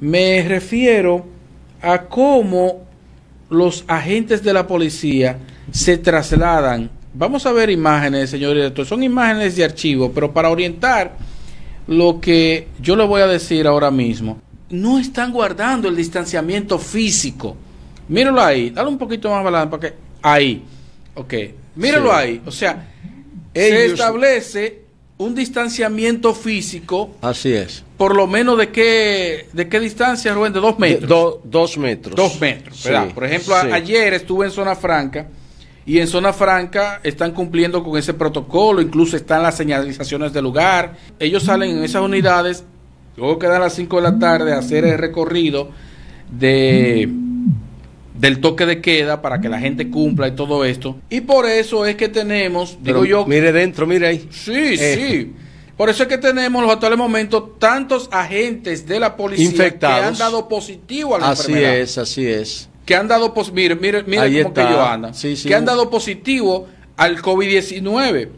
Me refiero a cómo los agentes de la policía se trasladan. Vamos a ver imágenes, señor director. Son imágenes de archivo, pero para orientar lo que yo le voy a decir ahora mismo, no están guardando el distanciamiento físico. Míralo ahí, dale un poquito más para que... Ahí, ok. Míralo ahí. O sea, se establece un distanciamiento físico. Así es. Por lo menos de qué, de qué distancia, Rubén, de dos metros. dos metros. Dos metros, por ejemplo, ayer estuve en Zona Franca y en Zona Franca están cumpliendo con ese protocolo, incluso están las señalizaciones del lugar. Ellos salen en esas unidades, luego quedan a las cinco de la tarde a hacer el recorrido de del toque de queda para que la gente cumpla y todo esto. Y por eso es que tenemos, digo yo... Mire dentro, mire ahí. Sí, eh. sí. Por eso es que tenemos los actuales momentos tantos agentes de la policía Infectados. que han dado positivo a la enfermedad. Así es, así es. Que han dado, pues, mire, mire, mire que yo Que han dado positivo al COVID-19.